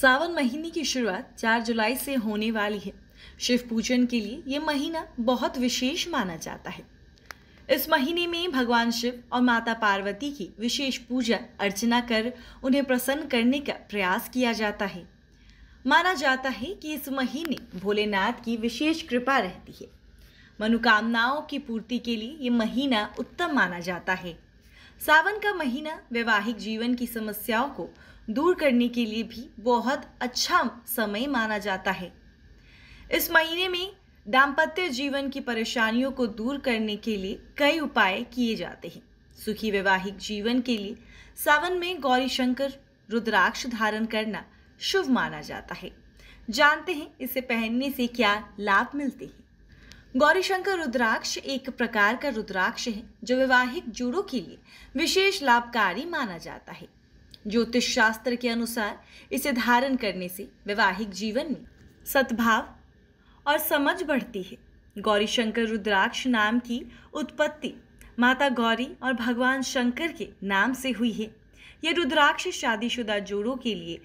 सावन महीने की शुरुआत 4 जुलाई से होने वाली है शिव पूजन के लिए ये महीना बहुत विशेष माना जाता है इस महीने में भगवान शिव और माता पार्वती की विशेष पूजा अर्चना कर उन्हें प्रसन्न करने का प्रयास किया जाता है माना जाता है कि इस महीने भोलेनाथ की विशेष कृपा रहती है मनोकामनाओं की पूर्ति के लिए ये महीना उत्तम माना जाता है सावन का महीना वैवाहिक जीवन की समस्याओं को दूर करने के लिए भी बहुत अच्छा समय माना जाता है इस महीने में दाम्पत्य जीवन की परेशानियों को दूर करने के लिए कई उपाय किए जाते हैं सुखी वैवाहिक जीवन के लिए सावन में गौरी शंकर रुद्राक्ष धारण करना शुभ माना जाता है जानते हैं इसे पहनने से क्या लाभ मिलते हैं गौरीशंकर रुद्राक्ष एक प्रकार का रुद्राक्ष है जो वैवाहिक जोड़ों के लिए विशेष लाभकारी माना जाता है ज्योतिष शास्त्र के अनुसार इसे धारण करने से वैवाहिक जीवन में सद्भाव और समझ बढ़ती है गौरीशंकर रुद्राक्ष नाम की उत्पत्ति माता गौरी और भगवान शंकर के नाम से हुई है यह रुद्राक्ष शादीशुदा जोड़ों के लिए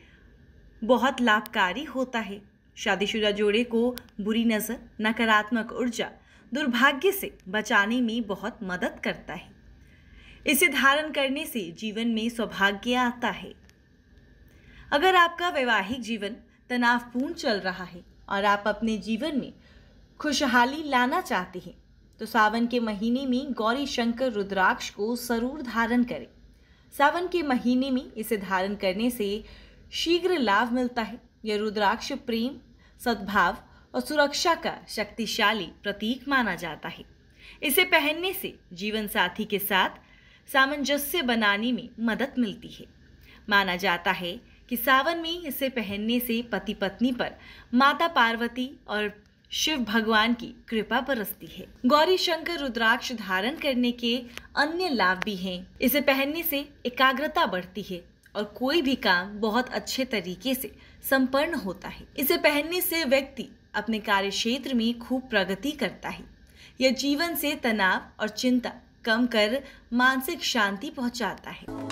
बहुत लाभकारी होता है शादीशुदा जोड़े को बुरी नज़र नकारात्मक ऊर्जा दुर्भाग्य से बचाने में बहुत मदद करता है इसे धारण करने से जीवन में सौभाग्य आता है अगर आपका वैवाहिक जीवन तनावपूर्ण चल रहा है और आप अपने जीवन में खुशहाली लाना चाहते हैं तो सावन के महीने में गौरी शंकर रुद्राक्ष को जरूर धारण करें सावन के महीने में इसे धारण करने से शीघ्र लाभ मिलता है यह रुद्राक्ष प्रेम सद्भाव और सुरक्षा का शक्तिशाली प्रतीक माना जाता है इसे पहनने से जीवन साथी के साथ सामंजस्य बनाने में मदद मिलती है माना जाता है कि सावन में इसे पहनने से पति पत्नी पर माता पार्वती और शिव भगवान की कृपा बरसती है गौरी शंकर रुद्राक्ष धारण करने के अन्य लाभ भी हैं इसे पहनने से एकाग्रता बढ़ती है और कोई भी काम बहुत अच्छे तरीके से संपन्न होता है इसे पहनने से व्यक्ति अपने कार्य क्षेत्र में खूब प्रगति करता है यह जीवन से तनाव और चिंता कम कर मानसिक शांति पहुंचाता है